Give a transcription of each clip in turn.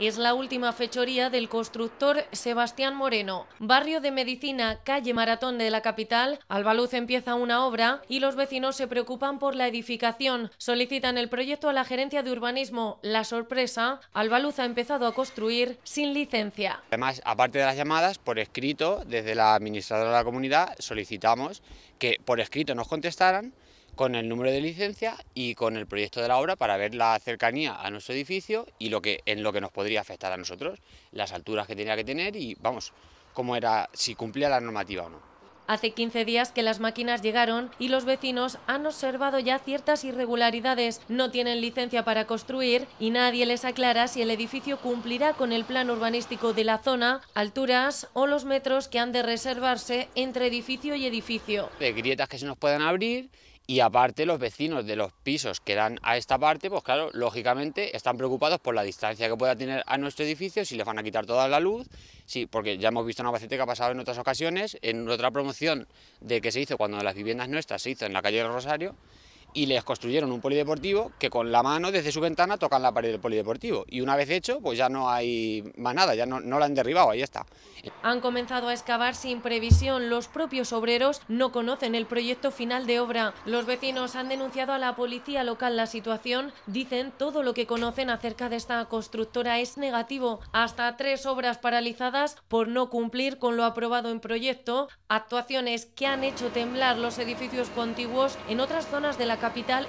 Es la última fechoría del constructor Sebastián Moreno. Barrio de Medicina, calle Maratón de la capital, Albaluz empieza una obra y los vecinos se preocupan por la edificación. Solicitan el proyecto a la Gerencia de Urbanismo. La sorpresa, Albaluz ha empezado a construir sin licencia. Además, aparte de las llamadas, por escrito, desde la administradora de la comunidad solicitamos que por escrito nos contestaran con el número de licencia y con el proyecto de la obra para ver la cercanía a nuestro edificio y lo que, en lo que nos podría afectar a nosotros, las alturas que tenía que tener y vamos, cómo era, si cumplía la normativa o no. Hace 15 días que las máquinas llegaron y los vecinos han observado ya ciertas irregularidades. No tienen licencia para construir y nadie les aclara si el edificio cumplirá con el plan urbanístico de la zona, alturas o los metros que han de reservarse entre edificio y edificio. De grietas que se nos puedan abrir y aparte los vecinos de los pisos que dan a esta parte, pues claro, lógicamente están preocupados por la distancia que pueda tener a nuestro edificio, si les van a quitar toda la luz, sí, porque ya hemos visto una paciente... que ha pasado en otras ocasiones, en otra promoción de que se hizo cuando las viviendas nuestras se hizo en la calle del Rosario, y les construyeron un polideportivo que con la mano desde su ventana tocan la pared del polideportivo. Y una vez hecho, pues ya no hay más nada, ya no, la han derribado, ahí está. Han comenzado a excavar sin previsión. Los propios obreros no conocen el proyecto final de obra. Los vecinos han denunciado a la policía local la situación. Dicen todo lo que conocen acerca de esta constructora es negativo. Hasta tres obras paralizadas por no cumplir con lo aprobado en proyecto. Actuaciones que han hecho temblar los edificios contiguos en otras zonas de la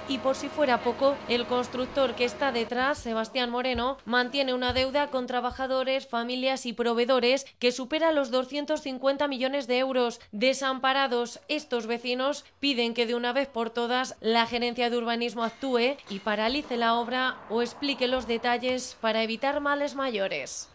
y por si fuera poco, el constructor que está detrás, Sebastián Moreno, mantiene una deuda con trabajadores, familias y proveedores que supera los 250 millones de euros. Desamparados, estos vecinos piden que de una vez por todas la gerencia de urbanismo actúe y paralice la obra o explique los detalles para evitar males mayores.